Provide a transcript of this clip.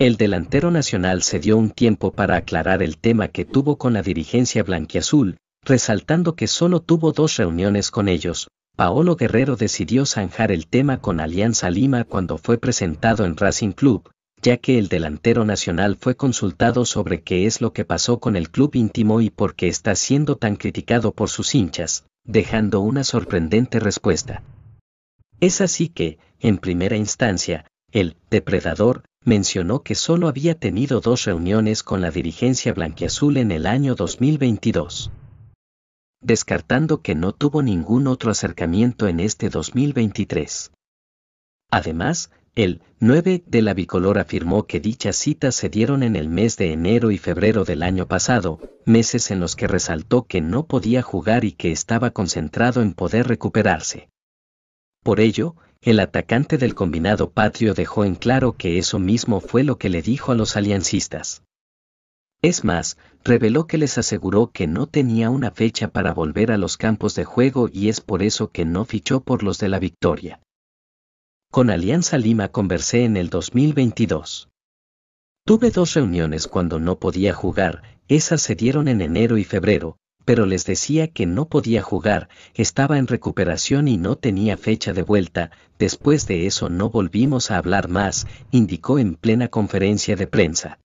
El delantero nacional se dio un tiempo para aclarar el tema que tuvo con la dirigencia blanquiazul, resaltando que solo tuvo dos reuniones con ellos. Paolo Guerrero decidió zanjar el tema con Alianza Lima cuando fue presentado en Racing Club, ya que el delantero nacional fue consultado sobre qué es lo que pasó con el club íntimo y por qué está siendo tan criticado por sus hinchas, dejando una sorprendente respuesta. Es así que, en primera instancia, el depredador mencionó que solo había tenido dos reuniones con la dirigencia blanquiazul en el año 2022. Descartando que no tuvo ningún otro acercamiento en este 2023. Además, el 9 de la bicolor afirmó que dichas citas se dieron en el mes de enero y febrero del año pasado, meses en los que resaltó que no podía jugar y que estaba concentrado en poder recuperarse. Por ello, el atacante del combinado patrio dejó en claro que eso mismo fue lo que le dijo a los aliancistas. Es más, reveló que les aseguró que no tenía una fecha para volver a los campos de juego y es por eso que no fichó por los de la victoria. Con Alianza Lima conversé en el 2022. Tuve dos reuniones cuando no podía jugar, esas se dieron en enero y febrero, pero les decía que no podía jugar, estaba en recuperación y no tenía fecha de vuelta, después de eso no volvimos a hablar más, indicó en plena conferencia de prensa.